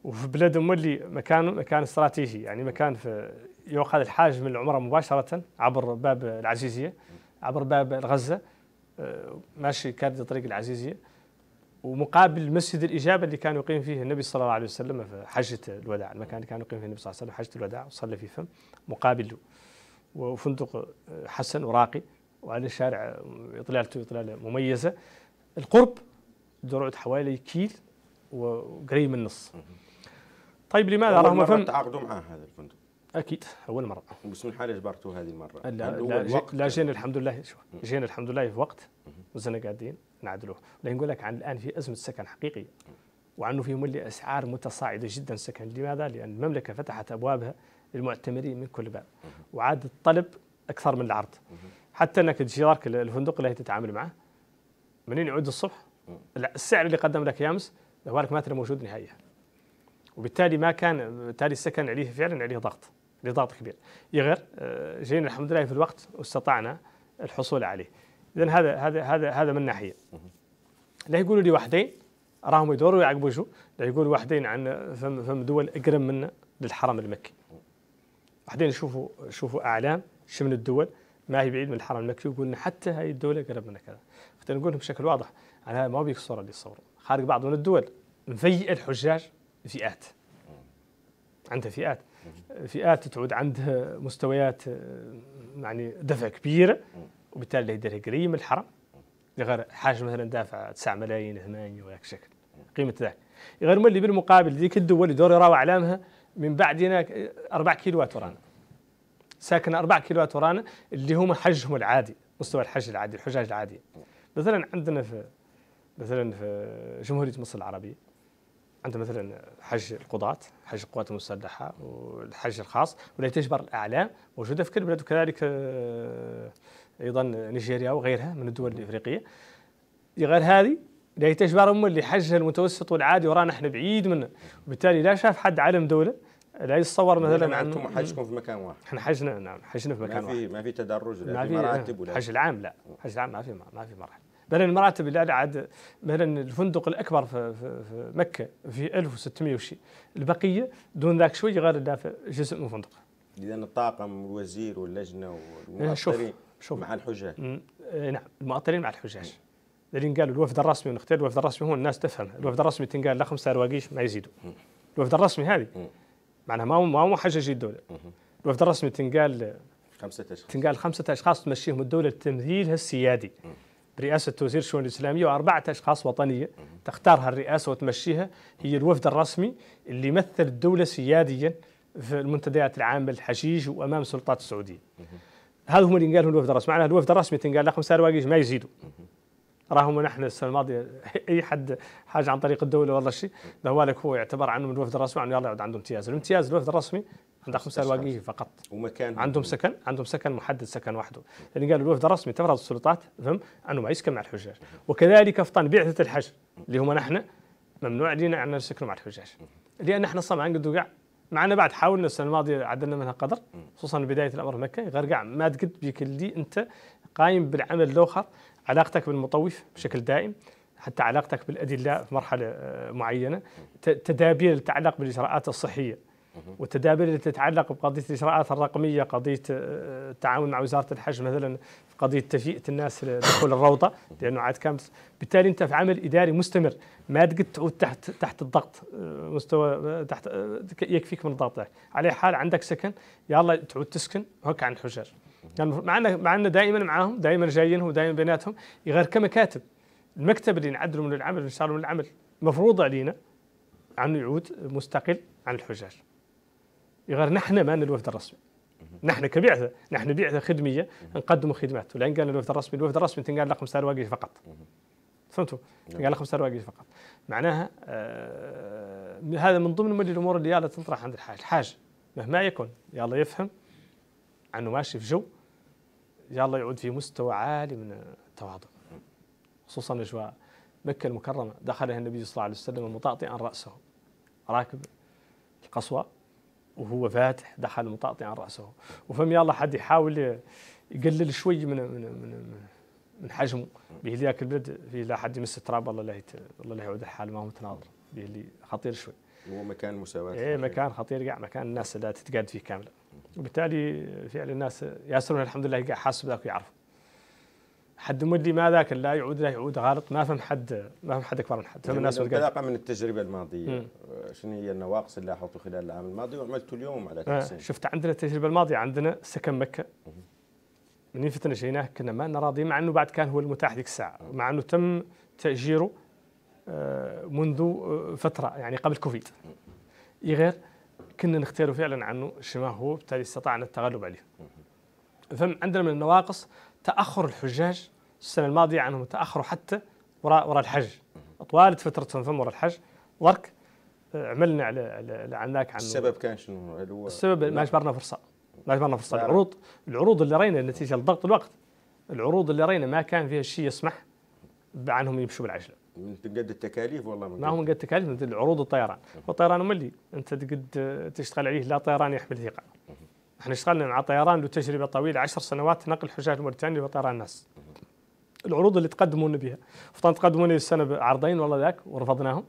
وفي بلاد مولي مكان مكان استراتيجي يعني مكان في يؤخذ الحاج من العمره مباشره عبر باب العزيزيه عبر باب الغزه آه، ماشي كارد طريق العزيزيه ومقابل مسجد الإجابة اللي كان يقيم فيه النبي صلى الله عليه وسلم في حجة الوداع المكان اللي كان يقيم فيه النبي صلى الله عليه وسلم حجة الوداع وصلى فيه فم مقابل وفندق حسن وراقي وعلى شارع إطلالته إطلالة مميزة القرب درعة حوالي كيل وقريب من النص طيب لماذا رغم فم تعاقدوا معاه هذا الفندق اكيد اول مره من حال جبرتوا هذه المره؟ لا لا, الوقت لا جينا الحمد لله شو جينا الحمد لله في وقت وزنا قاعدين نعدلوه لكن نقول لك عن الان في ازمه سكن حقيقيه وعنه في ملي اسعار متصاعده جدا سكن لماذا؟ لان المملكه فتحت ابوابها للمعتمرين من كل باب وعاد الطلب اكثر من العرض حتى انك جيرارك الفندق اللي تتعامل معه منين يعود الصبح لا السعر اللي قدم لك يامس هو ما ما موجود نهائيا وبالتالي ما كان بالتالي السكن عليه فعلا عليه ضغط نضاط كبير يغير آه، جينا الحمد لله في الوقت واستطعنا الحصول عليه اذا هذا هذا هذا هذا من ناحيه لا يقولوا لي وحدين راهم يدوروا يعقبوا شو لا يقولوا وحدين عن فم فم دول اقرب منا للحرم المكي وحدين شوفوا شوفوا اعلام شمن الدول ما هي بعيد من الحرم المكي ويقولنا حتى هذه الدوله قرب منا كذا حتى نقول بشكل واضح على ما بيك الصوره اللي تصوروا خارج بعض من الدول مفيئ الحجاج فئات عندها فئات فئات تعود عندها مستويات آه، يعني دفع كبيره وبالتالي يديرها قريب من الحرم غير حاجه مثلا دافع 9 ملايين 8 وهيك شكل قيمه ذاك غير اللي بالمقابل ذيك الدول اللي دور يراوي اعلامها من بعد هناك 4 آه، كيلوات ورانا ساكن 4 كيلوات ورانا اللي هما حجهم العادي مستوى الحج العادي الحجاج العادي مثلا عندنا في مثلا في جمهوريه مصر العربيه عندنا مثلا حج القضاة حج القوات المسلحة والحج الخاص والتي تجبر الأعلام موجودة في كل بلاد وكذلك آه، أيضا نيجيريا وغيرها من الدول الإفريقية غير هذه لا تجبر هم اللي حج المتوسط والعادي ورانا احنا بعيد منه وبالتالي لا شاف حد عالم دولة لا يتصور مثلا انتم حجكم في مكان واحد احنا حجنا نعم حجنا في مكان ما في واحد ما في تدرج ولا في مراتب ولا حج العام لا حج العام ما في ما في مرحله بل المراتب اللي على عاد مثلا الفندق الاكبر في, في, مكه في 1600 وشيء البقيه دون ذاك شوي غير دافع جزء من الفندق اذا الطاقم والوزير واللجنه إيه، والمؤطرين شوف مع الحجاج إيه، نعم المؤطرين مع الحجاج لان قالوا الوفد الرسمي ونختار الوفد الرسمي هو الناس تفهم الوفد الرسمي تنقال لا خمسه رواقيش ما يزيدوا الوفد الرسمي هذه معناها ما هو ما هو حجج الدوله الوفد الرسمي تنقال خمسة أشخاص تنقال خمسة أشخاص تمشيهم الدولة التمثيل السيادي برئاسة وزير الشؤون الإسلامية وأربعة أشخاص وطنية تختارها الرئاسة وتمشيها هي الوفد الرسمي اللي يمثل الدولة سياديا في المنتديات العامة للحشيش وأمام السلطات السعودية هذا هم اللي ينقالهم الوفد الرسمي معناها الوفد الرسمي تنقال لهم سعر ما يزيدوا راهم نحن السنه الماضيه اي حد حاجه عن طريق الدوله ولا شيء لهوالك هو هو يعتبر عنه من الوفد الرسمي عنه يعني يلا يعود عنده امتياز، الامتياز الوفد الرسمي خمسة سرواقيه فقط ومكان عندهم سكن عندهم سكن محدد سكن وحده لان قالوا الوفد الرسمي تفرض السلطات فهم انه ما يسكن مع الحجاج وكذلك افطن بعثه الحج اللي هم نحن ممنوع علينا ان نسكنوا مع الحجاج لان احنا صار قد وقع معنا بعد حاولنا السنه الماضيه عدلنا منها قدر خصوصا بدايه الامر مكه غير قاع ما تقد بك اللي انت قايم بالعمل الاخر علاقتك بالمطوف بشكل دائم حتى علاقتك بالادله في مرحله آه، معينه تدابير تتعلق بالاجراءات الصحيه والتدابير التي تتعلق بقضيه الاجراءات الرقميه، قضيه آه، التعاون مع وزاره الحج مثلا في قضيه تفيئه الناس لدخول الروضه لانه عاد كان بالتالي انت في عمل اداري مستمر ما تقد تعود تحت تحت الضغط آه، مستوى آه، تحت يكفيك من الضغط على حال عندك سكن يلا تعود تسكن هك عن الحجاج يعني معنا معنا دائما معاهم دائما جايين ودائما بيناتهم غير كمكاتب المكتب اللي نعدلوا من العمل ونشالوا من العمل مفروض علينا انه يعود مستقل عن الحجاج غير نحن ما الوفد الرسمي نحن كبعثه نحن بعثه خدميه نقدموا خدمات ولا قال الوفد الرسمي الوفد الرسمي تنقال لكم سعر واقف فقط فهمتوا؟ قال لكم سعر واقف فقط معناها آه هذا من ضمن مجد الامور اللي يلا تنطرح عند الحاج الحاج مهما يكن يلا يفهم انه ماشي في جو يلا يعود في مستوى عالي من التواضع خصوصا اجواء مكه المكرمه دخلها النبي صلى الله عليه وسلم متعطئا راسه راكب القصوى وهو فاتح دخل مطاطي عن راسه وفهم يلا حد يحاول يقلل شوي من من من, من حجمه به ذاك البلد في لا حد يمس التراب الله لا الله لا يعود الحال ما هو متناظر به اللي خطير شوي هو مكان مساواة ايه مكان خطير كاع مكان الناس لا تتقاد فيه كامله وبالتالي فعلا الناس ياسرون الحمد لله كاع حاسب ذاك يعرفوا حد مدي ما ذاك لا يعود لا يعود غلط ما فهم حد ما فهم حد اكبر من حد فهم يعني الناس انطلاقا من التجربه الماضيه آه، شنو هي النواقص اللي لاحظته خلال العام الماضي وعملته اليوم على تحسين آه، شفت عندنا التجربه الماضيه عندنا سكن مكه من فتنا جيناه كنا ما نراضي مع انه بعد كان هو المتاح ذيك الساعه آه. مع انه تم تاجيره منذ فتره يعني قبل كوفيد إيه غير كنا نختاره فعلا عنه شما هو بالتالي استطعنا التغلب عليه فهم عندنا من النواقص تاخر الحجاج السنه الماضيه عنهم تاخروا حتى وراء وراء الحج طوالت فترتهم فم وراء الحج ورك آه، عملنا على على عناك عن السبب كان شنو هو السبب ما جبرنا فرصه ما جبرنا فرصه بارد. العروض العروض اللي رينا نتيجه لضغط الوقت العروض اللي رينا ما كان فيها شيء يسمح بانهم يمشوا بالعجله من قد التكاليف والله من ما هو من قد التكاليف من العروض الطيران أه. والطيران ملي انت قد تشتغل عليه لا طيران يحمل ثقه أه. احنا اشتغلنا على طيران له تجربه طويله 10 سنوات نقل حجاج موريتانيا وطيران الناس العروض اللي تقدموا لنا بها فطن تقدموا لنا السنه بعرضين والله ذاك ورفضناهم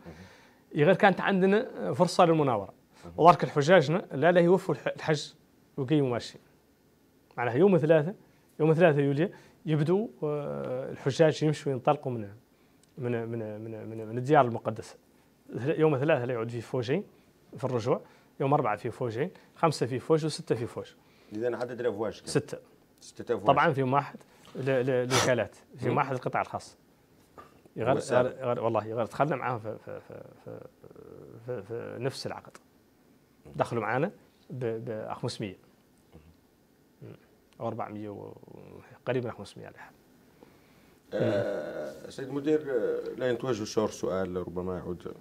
إيه، غير كانت عندنا فرصه للمناوره وذاك الحجاجنا لا لا يوفوا الحج وقيموا ماشيين معناها يوم ثلاثه يوم ثلاثه يوليو يبدو آه، الحجاج يمشوا ينطلقوا من من من من, من, من الديار المقدسه يوم ثلاثه لا يعود في فوجي في الرجوع يوم أربعة في فوجين إيه؟ خمسة في فوج وستة في فوج إذا عدد الأفواج كم؟ ستة ستة أفواج طبعا في واحد الوكالات في واحد القطاع الخاص يغر يغر والله يغر دخلنا معاهم في في, في, في, في, في نفس العقد دخلوا معانا ب 500 او 400 و... من 500 على حال آه، سيد المدير آه، لا يتوجه الشهر سؤال ربما يعود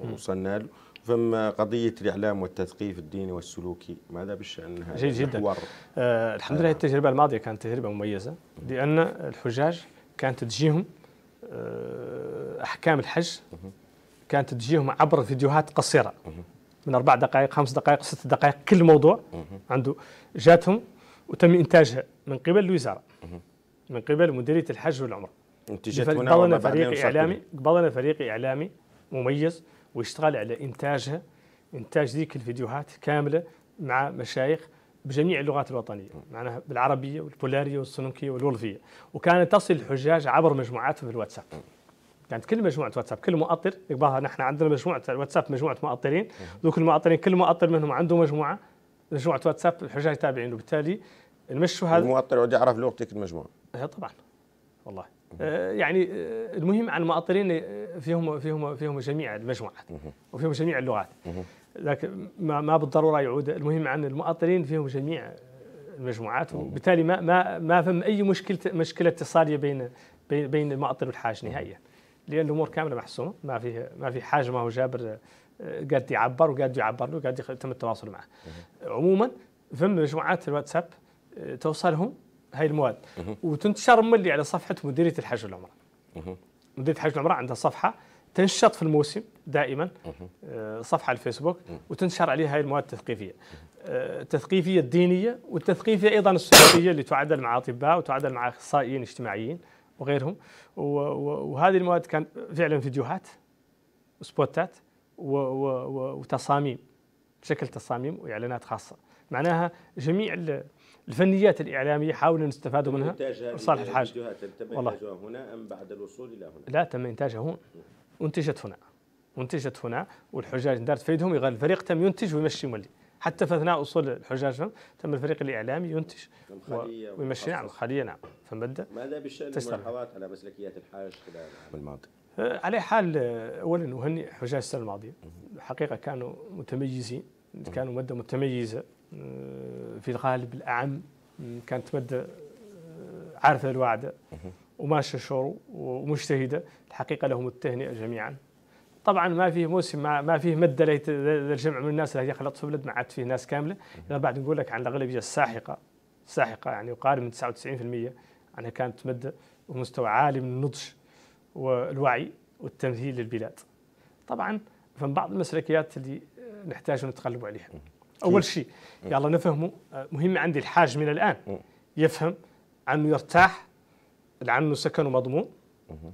وصلنا له فما قضية الإعلام والتثقيف الديني والسلوكي ماذا بشأن هذا جيد جدا آه الحمد لله آه. التجربة الماضية كانت تجربة مميزة لأن الحجاج كانت تجيهم آه أحكام الحج كانت تجيهم عبر فيديوهات قصيرة من أربع دقائق خمس دقائق ست دقائق كل موضوع عنده جاتهم وتم إنتاجها من قبل الوزارة من قبل مديرية الحج والعمرة انتجت هنا قبلنا فريق إعلامي قبلنا فريق إعلامي مميز ويشتغل على إنتاجها إنتاج ذيك الفيديوهات كاملة مع مشايخ بجميع اللغات الوطنية معناها بالعربية والبولارية والسنوكية والولفية وكانت تصل الحجاج عبر مجموعاتهم في الواتساب كانت يعني كل مجموعة واتساب كل مؤطر يقبلها نحن عندنا مجموعة واتساب مجموعة مؤطرين ذوك المؤطرين كل مؤطر منهم عنده مجموعة مجموعة واتساب الحجاج تابعين وبالتالي نمشوا هذا المؤطر يعرف لغتك المجموعة إيه طبعا والله آه، يعني آه، المهم عن المؤطرين آه، فيهم فيهم فيهم جميع المجموعات وفيهم جميع اللغات لكن ما ما بالضروره يعود المهم عن المؤطرين فيهم جميع المجموعات وبالتالي ما ما ما فهم اي مشكله مشكله اتصاليه بين بين المؤطر والحاج نهائيا لان الامور كامله محسومه ما فيه ما في حاجه ما هو جابر قاعد يعبر وقاعد يعبر له وقاعد يتم التواصل معه عموما فهم مجموعات الواتساب توصلهم هاي المواد وتنتشر ملي على صفحه مديريه الحج والعمره مديريه الحج والعمره عندها صفحه تنشط في الموسم دائما آه، صفحه على الفيسبوك وتنشر عليها هاي المواد التثقيفيه آه، التثقيفيه الدينيه والتثقيفيه ايضا السلوكيه اللي تعدل مع اطباء وتعدل مع اخصائيين اجتماعيين وغيرهم وهذه المواد كان فعلا فيديوهات سبوتات وتصاميم شكل تصاميم واعلانات خاصه معناها جميع الفنيات الاعلاميه حاولوا نستفادوا منها لصالح الحاج الفيديوهات تم انتاجها هنا ام بعد الوصول الى هنا؟ لا تم انتاجها هون وانتجت هنا وانتجت هنا والحجاج دارت في يغال الفريق تم ينتج ويمشي مولي حتى في اثناء وصول الحجاج تم الفريق الاعلامي ينتج ويمشي نعم الخليه نعم فمبدا ماذا بالشان الملاحظات على مسلكيات الحاج خلال العام الماضي؟ أه، على حال أه، اولا اهني حجاج السنه الماضيه الحقيقه كانوا متميزين كانوا مادة متميزة آه، في الغالب الأعم كانت مادة آه، عارفة الوعدة وماشية الشور ومجتهدة الحقيقة لهم التهنئة جميعا طبعا ما فيه موسم ما فيه ماده للجمع من الناس اللي يخلط في بلد ما عاد فيه ناس كامله اذا بعد نقول لك عن الاغلبيه الساحقه الساحقه يعني يقارب من 99% أنها كانت ماده ومستوى عالي من النضج والوعي والتمثيل للبلاد. طبعا فمن بعض المسلكيات اللي نحتاج نتقلبوا عليها اول شيء يلا نفهموا مهم عندي الحاج من الان يفهم عنه يرتاح لعنه سكنه مضمون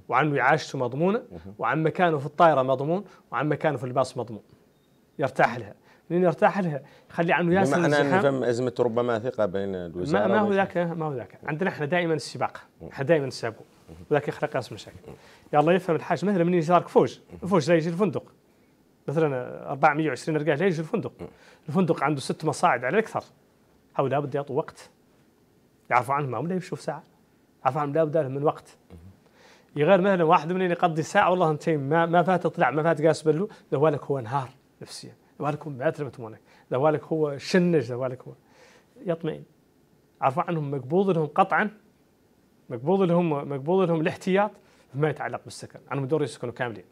وعنه اعاشته مضمونه وعن مكانه في الطائره مضمون وعن مكانه في الباص مضمون يرتاح لها من يرتاح لها خلي عنه ياسر بمعنى انه فهم ازمه ربما ثقه بين الوزاره ما, هو ذاك ما هو ذاك عندنا احنا دائما السباق احنا دائما نسابقوا وذاك يخلق راس مشاكل يلا يفهم الحاج مثلا من يجي فوج فوج لا يجي الفندق مثلا 420 رجال ليش الفندق الفندق عنده ست مصاعد على الاكثر هؤلاء بده يعطوا وقت يعرفوا عنهم ما يمشوا في ساعه يعرفوا عنهم لا لهم من وقت يغير مثلا واحد اللي يقضي ساعه والله انتين ما ما فات طلع ما فات قاس بلو ذوالك هو نهار نفسيا ذوالك ما بعترمت مونك ذوالك هو شنج ذوالك هو يطمئن عرفوا عنهم مقبوض لهم قطعا مقبوض لهم مقبوض لهم الاحتياط ما يتعلق بالسكن عنهم دور يسكنوا كاملين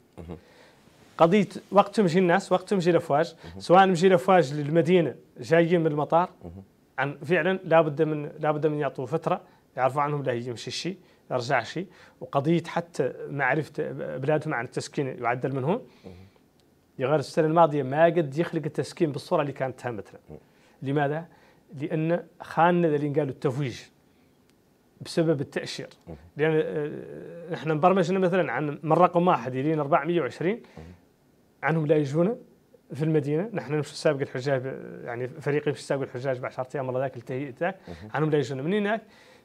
قضيه وقت تمشي الناس وقت تمشي الافواج سواء مشي الافواج للمدينه جايين من المطار عن فعلا لابد من لابد من يعطوا فتره يعرفوا عنهم لا يمشي شيء يرجع شيء وقضيه حتى معرفه بلادهم عن التسكين يعدل منهم غير السنه الماضيه ما قد يخلق التسكين بالصوره اللي كانت مثلا لماذا؟ لان خاننا اللي قالوا التفويج بسبب التاشير لان آه، احنا مبرمجنا مثلا عن من رقم واحد يلين 420 عنهم لا يجونا في المدينه نحن نمشي سابق الحجاج يعني فريقي في سابق الحجاج بعد 10 ايام والله ذاك التهيئ عنهم لا يجونا من هناك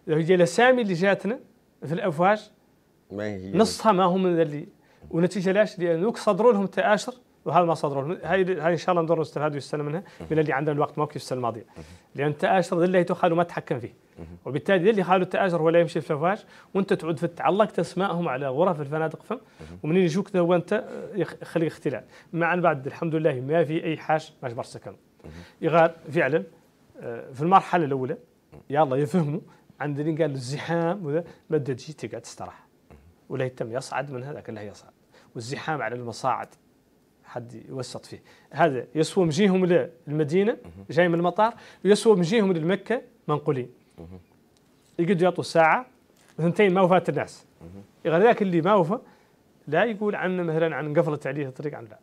هي الاسامي اللي جاتنا في الافواج ما هي نصها ما هم اللي ونتيجه لاش لانه صدروا لهم تاشر وهذا ما صدروا لهم هاي هاي ان شاء الله ندور نستفادوا ويستلم منها من اللي عندنا الوقت موقف السنه الماضيه لان التاشر اللي تخال وما تحكم فيه وبالتالي اللي حاله تاجر ولا يمشي في شافاج وانت تعود في تعلقت اسمائهم على غرف الفنادق فهم ومنين يجوك هو انت آه، يخلي اختلال مع بعد الحمد لله ما في اي حاج ما جبر سكن يغار فعلا آه، في المرحله الاولى يلا يفهموا اللي قال الزحام وذا ما تجي تقعد تستراح ولا يتم يصعد من هذاك لا يصعد والزحام على المصاعد حد يوسط فيه هذا يسوى مجيهم للمدينه جاي من المطار ويسوى مجيهم للمكه منقولين يقدروا يعطوا الساعه وثنتين ما وفات الناس غير ذاك اللي ما وفى لا يقول عن مثلا عن قفل عليه الطريق عن لا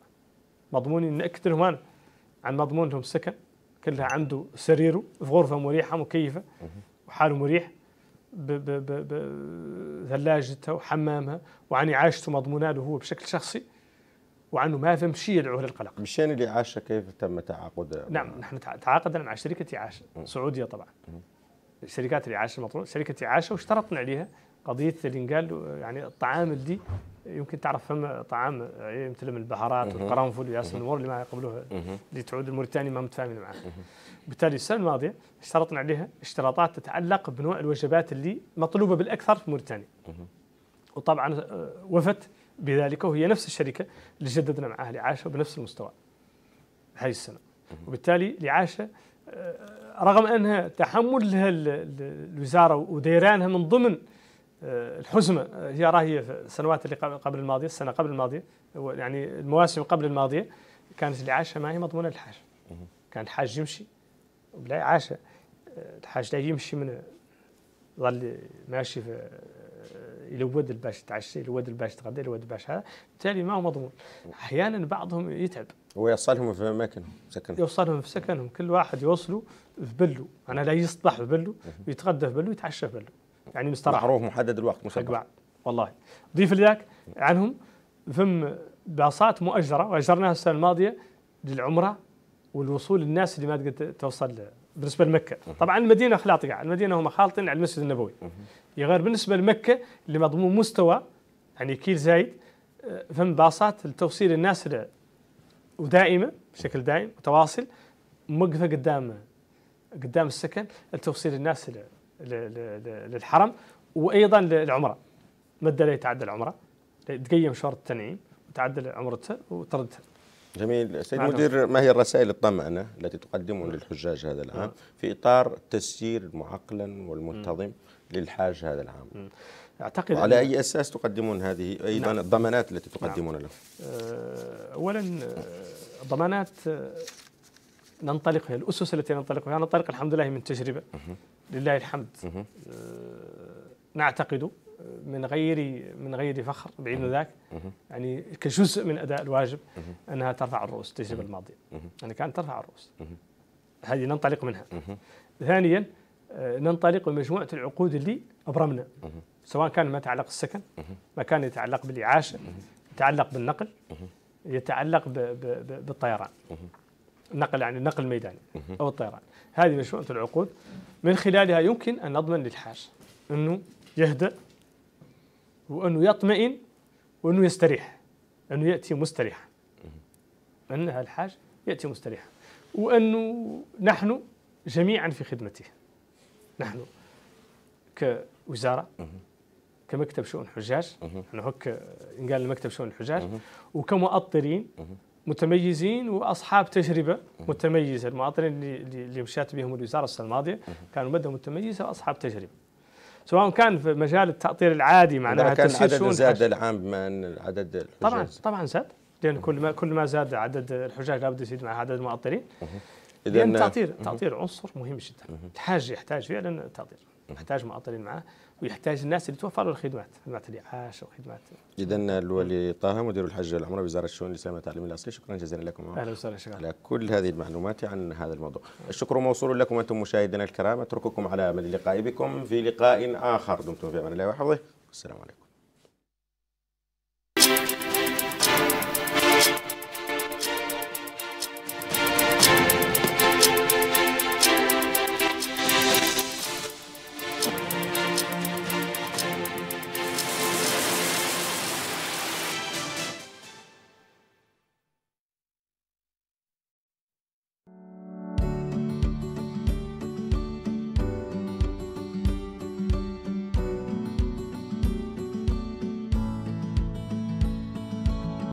مضمون ان اكثرهم عن مضمونهم السكن كلها عنده سريره في غرفه مريحه مكيفه وحاله مريح بثلاجته وحمامها وعن اعاشته مضمونه له هو بشكل شخصي وعنه ما فهم شيء يدعوه للقلق. مشان اللي عاشه كيف تم تعاقد؟ نعم نحن تعاقدنا مع شركه اعاشه سعوديه طبعا. شركات الاعاشه المطلوب شركه اعاشه واشترطنا عليها قضيه اللي قال يعني الطعام اللي يمكن تعرف فم طعام يمتلئ من البهارات والقرنفل وياس الامور اللي ما يقبلوها اللي تعود الموريتاني ما متفاهمين معها بالتالي السنه الماضيه اشترطنا عليها اشتراطات تتعلق بنوع الوجبات اللي مطلوبه بالاكثر في موريتانيا وطبعا آه، وفت بذلك وهي نفس الشركه اللي جددنا معها الاعاشه بنفس المستوى هذه السنه وبالتالي الاعاشه رغم أنها لها الوزارة وديرانها من ضمن آه، الحزمة آه، هي راهي في السنوات اللي قبل الماضية السنة قبل الماضية يعني المواسم قبل الماضية كانت اللي عاشها ما هي مضمونة للحاج كان الحاج يمشي وبلا عاش آه، الحاج لا يمشي من ظل ماشي في الود الباش تعشي الود الباش تغدى الود الباش هذا بالتالي ما هو مضمون احيانا بعضهم يتعب ويوصلهم في اماكنهم سكنهم يوصلهم في سكنهم كل واحد يوصله في بلو انا لا يصبح في بلو يتغدى في بلو يتعشى في بلو يعني مستراح معروف محدد الوقت مسبق بعد والله ضيف لذاك عنهم فم باصات مؤجره واجرناها السنه الماضيه للعمره والوصول للناس اللي ما تقدر توصل بالنسبه لمكه طبعا المدينه خلاطقه المدينه هم خالطين على المسجد النبوي غير بالنسبه لمكه اللي مضمون مستوى يعني كيل زايد آه، فم باصات لتوصيل الناس ودائمه بشكل دائم متواصل موقفه قدام قدام السكن لتوصيل الناس للحرم وايضا للعمره مدى لا يتعدى العمره تقيم شهر التنعيم وتعدل عمرته وتردها جميل سيد المدير ما هي الرسائل الطمأنة التي تقدمها للحجاج هذا العام نعم. في إطار التسيير المعقلا والمنتظم للحاج هذا العام اعتقد على اي اساس تقدمون هذه ايضا نعم. الضمانات التي نعم. تقدمون نعم. له أه، اولا أه، ضمانات أه، ننطلق فيها الاسس التي ننطلق فيها ننطلق الحمد لله من تجربه لله الحمد نعتقد من غير من غير فخر بعيد ذاك يعني كجزء من اداء الواجب انها ترفع الرؤوس التجربه الماضيه يعني كانت ترفع الرؤوس هذه ننطلق منها ثانيا آه، ننطلق بمجموعه العقود اللي ابرمنا سواء كان ما يتعلق بالسكن ما كان يتعلق بالاعاشه يتعلق بالنقل يتعلق بالطيران النقل يعني النقل الميداني او الطيران هذه مجموعه العقود من خلالها يمكن ان نضمن للحاج انه يهدأ وانه يطمئن وانه يستريح انه ياتي مستريحا هذا الحاج ياتي مستريحا وانه نحن جميعا في خدمته نحن كوزاره كمكتب شؤون حجاج نحن هك قال لمكتب شؤون الحجاج وكمؤطرين متميزين واصحاب تجربه متميزه المؤطرين اللي اللي مشات بهم الوزاره السنه الماضيه كانوا مده متميزه واصحاب تجربه سواء كان في مجال التأطير العادي معناها كان عدد زاد العام بما ان عدد الحجاج طبعا طبعا زاد لان كل ما كل ما زاد عدد الحجاج لابد يزيد مع عدد المؤطرين اذا التعطير التعطير عنصر مهم جدا الحاج يحتاج فعلا تعطير يحتاج معطرين معاه ويحتاج الناس اللي توفر له الخدمات خدمات الاعاش وخدمات اذا الولي طه مدير الحج العمره وزاره الشؤون الاسلاميه والتعليم الاصلي شكرا جزيلا لكم اهلا وسهلا شكرا على كل هذه المعلومات عن هذا الموضوع الشكر موصول لكم انتم مشاهدينا الكرام اترككم على امل اللقاء بكم في لقاء اخر دمتم في امان الله وحفظه والسلام عليكم